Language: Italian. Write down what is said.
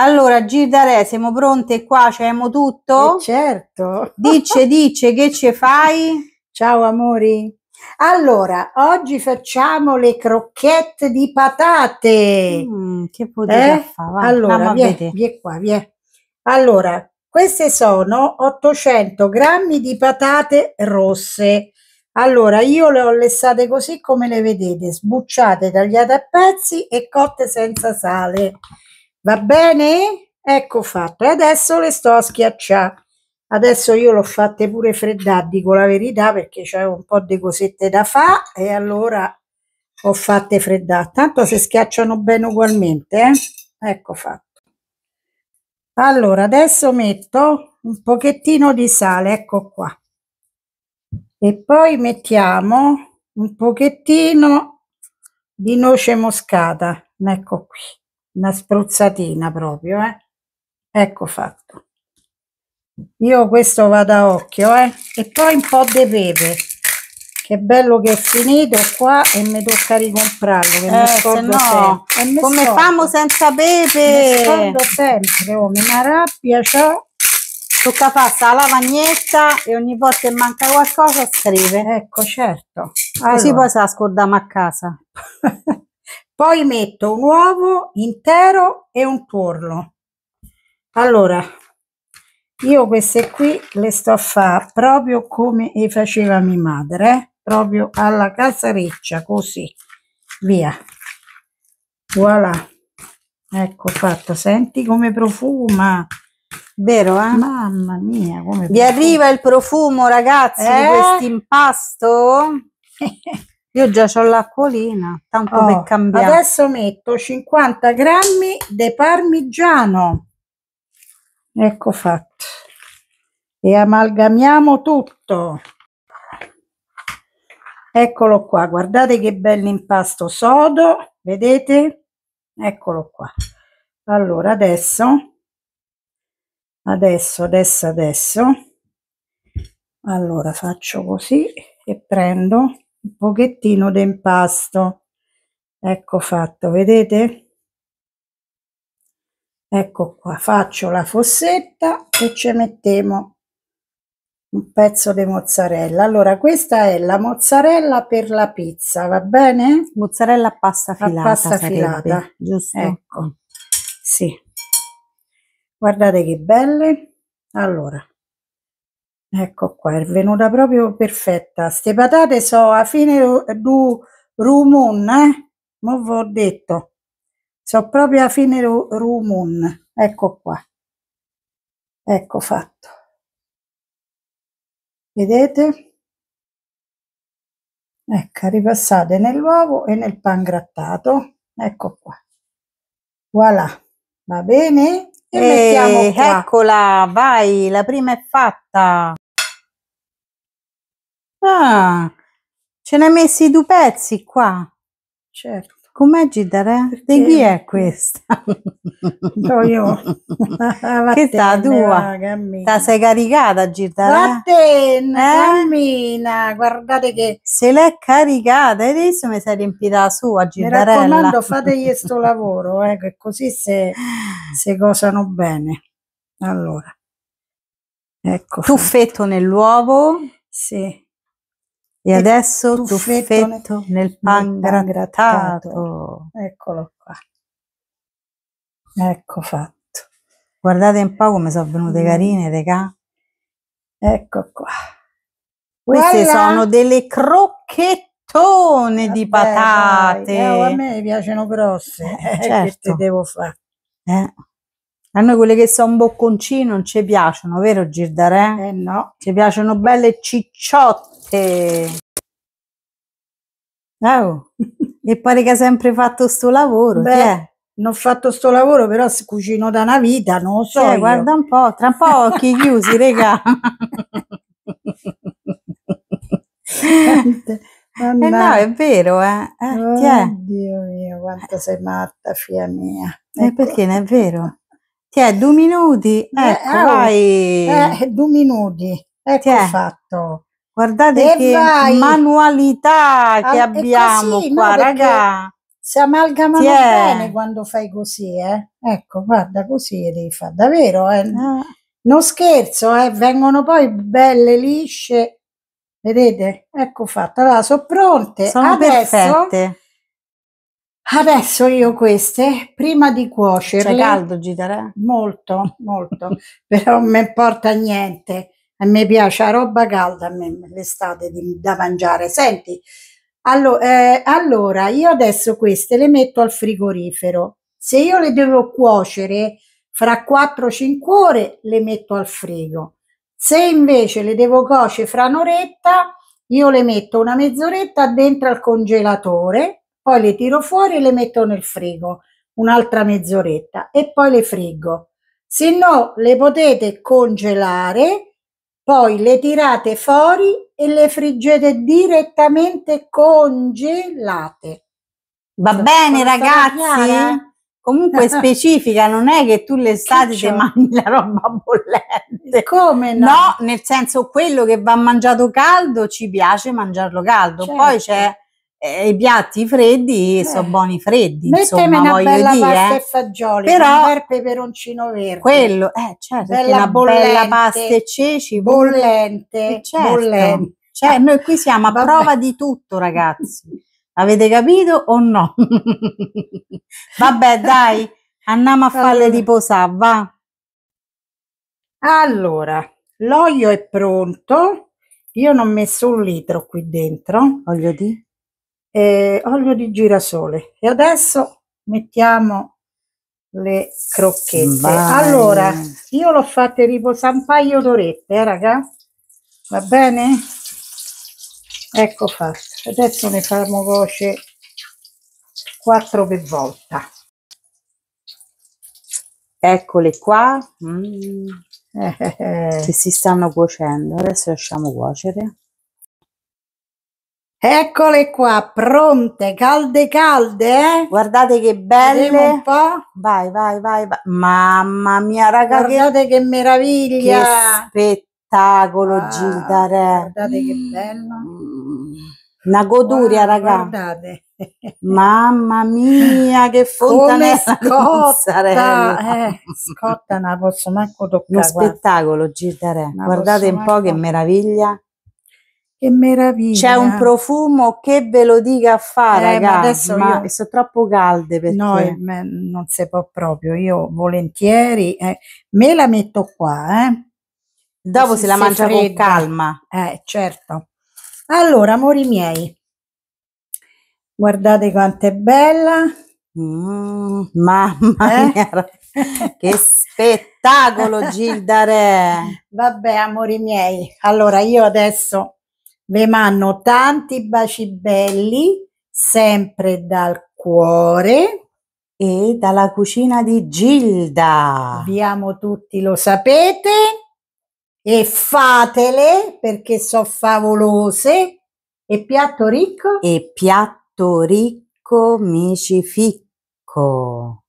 Allora, Girdare, siamo pronte qua? C'emo tutto? Eh certo. Dice, dice, che ci fai? Ciao amori. Allora, oggi facciamo le crocchette di patate. Mm, che potete eh? fare? Allora, vie, qua, vie. Allora, queste sono 800 grammi di patate rosse. Allora, io le ho lessate così come le vedete, sbucciate, tagliate a pezzi e cotte senza sale. Va bene? Ecco fatto. E adesso le sto a schiacciare. Adesso io l'ho fatte pure freddare, dico la verità, perché c'è un po' di cosette da fare e allora ho fatte freddare. Tanto se schiacciano bene ugualmente, eh? Ecco fatto. Allora, adesso metto un pochettino di sale, ecco qua. E poi mettiamo un pochettino di noce moscata, ecco qui una spruzzatina proprio, eh. Ecco fatto. Io questo vado a occhio, eh. E poi un po' di pepe. Che bello che è finito qua e mi tocca ricomprarlo, che eh, mi scordo no, sempre. Come scordo. famo senza pepe? Mi scordo sempre, oh, mi arrabbia, ciao tocca passa la lavagnetta e ogni volta che manca qualcosa scrive. Ecco, certo. Allora. Così poi se la scordiamo a casa. poi metto un uovo intero e un tuorlo allora io queste qui le sto a fare proprio come faceva mia madre eh? proprio alla casareccia così via voilà ecco fatto senti come profuma vero eh? mamma mia come vi profuma. arriva il profumo ragazzi eh? di questo impasto Io già ho l'acquolina, tanto oh, per cambiare. Adesso metto 50 grammi di parmigiano. Ecco fatto. E amalgamiamo tutto. Eccolo qua, guardate che bell'impasto sodo, vedete? Eccolo qua. Allora, adesso, adesso, adesso, adesso. Allora, faccio così e prendo un pochettino d'impasto. Ecco fatto, vedete? Ecco qua, faccio la fossetta e ci mettiamo un pezzo di mozzarella. Allora, questa è la mozzarella per la pizza, va bene? Mozzarella a pasta filata. A pasta sarebbe, filata, giusto? Ecco, sì. Guardate che belle. Allora, Ecco qua, è venuta proprio perfetta. Ste patate sono a fine du rumun, eh? Non vi ho detto. Sono proprio a fine rumun. Ecco qua. Ecco fatto. Vedete? Ecco, ripassate nell'uovo e nel pan grattato. Ecco qua. Voilà. Va bene? E, e eh, eccola, vai, la prima è fatta. Ah, ce ne hai messi due pezzi qua. Certo. Com'è Gidare? Di chi è questa? No, io. che sta tua? Ta sei caricata Gidare? Vattene, eh? cammina, guardate che... Se l'è caricata, e adesso mi sei riempita la sua Gidarella. Mi raccomando fategli questo lavoro, eh, che così se se cosano bene. Allora, ecco. Tuffetto nell'uovo. Sì. E adesso tuffetto, tuffetto nel, pan, nel pan grattato. Eccolo qua. Ecco fatto. Guardate un po' come sono venute mm. carine, regà. Ecco qua. Queste Guarda. sono delle crocchettone Vabbè, di patate. eh, a me piacciono grosse. Certo. Eh, che certo. devo fare? Eh. A noi quelle che sono bocconcini non ci piacciono, vero Girdare? Eh no. Ci piacciono belle cicciotte. Oh. e pare che ha sempre fatto sto lavoro. Beh, non ho fatto sto lavoro, però si cucino da una vita, non lo so. Eh, guarda un po', tra un po' occhi chiusi, regà. Eh no, è vero, eh. eh oh, Dio mio, quanto sei matta, figlia mia. Eh, ecco. Eh perché non è vero. Ti è due minuti, eh, ecco, eh, vai. Eh, due minuti, ecco Tiè. fatto. Guardate e che vai. manualità ah, che abbiamo così, qua, no, raga. Si amalgamano Tiè. bene quando fai così, eh. Ecco, guarda, così devi fare, davvero, eh. Ah. Non scherzo, eh, vengono poi belle lisce Vedete? Ecco fatto Allora, sono pronte. Sono adesso, perfette. Adesso io queste, prima di cuocere caldo, Gitara? Eh? Molto, molto. però non mi importa niente. A me piace la roba calda, a me l'estate da mangiare. Senti, allo, eh, allora, io adesso queste le metto al frigorifero. Se io le devo cuocere fra 4-5 ore, le metto al frigo se invece le devo coce fra un'oretta, io le metto una mezz'oretta dentro al congelatore, poi le tiro fuori e le metto nel frigo un'altra mezz'oretta e poi le friggo. Se no, le potete congelare, poi le tirate fuori e le friggete direttamente congelate. Va bene, ragazzi? Comunque specifica, non è che tu l'estate ti mangi la roba bollente. Come no? No, nel senso quello che va mangiato caldo ci piace mangiarlo caldo. Certo. Poi c'è eh, i piatti freddi, eh. sono buoni freddi. Metteme insomma, una bella dire, pasta eh. e fagioli, Però, un bel peperoncino verde. Quello, eh certo, bella una bollente, bella pasta e ceci. Bollente, bollente. Eh, certo. bollente. Cioè, noi qui siamo a Vabbè. prova di tutto ragazzi. Avete capito o no? Vabbè, dai, andiamo a farle riposare, va. Allora, l'olio è pronto. Io non ho messo un litro qui dentro. Olio di? Eh, olio di girasole. E adesso mettiamo le crocchette. Vai. Allora, io l'ho fatta riposare un paio d'orette, eh, raga? Va bene? ecco fatto adesso ne faremo voce 4 per volta eccole qua mm. Eh, eh, eh. che si stanno cuocendo adesso lasciamo cuocere eccole qua pronte calde calde eh? guardate che belle un po' vai vai vai, vai. mamma mia raga guardate che, che meraviglia che spettacolo, ah, Gilda Re. Guardate che mm. bello. Mm. Una goduria, wow, raga. Guardate. Mamma mia, che fontanella scotta, eh, scotta non posso manco toccare. Uno spettacolo, Gilda Re. Non Guardate un po' che meraviglia. Che meraviglia! C'è un profumo che ve lo dica a fare, eh, ma ma io... sono troppo calde per te. No, eh, non si può proprio, io volentieri, eh, me la metto qua, eh. Dopo se, se la mangia fredda. con calma. Eh, certo. Allora, amori miei, guardate quanto è bella. Mm, mamma eh? mia, che spettacolo Gilda Re. Vabbè, amori miei, allora io adesso vi mando tanti baci belli, sempre dal cuore e dalla cucina di Gilda. Vi amo tutti, lo sapete e fatele perché sono favolose e piatto ricco e piatto ricco mi ci ficco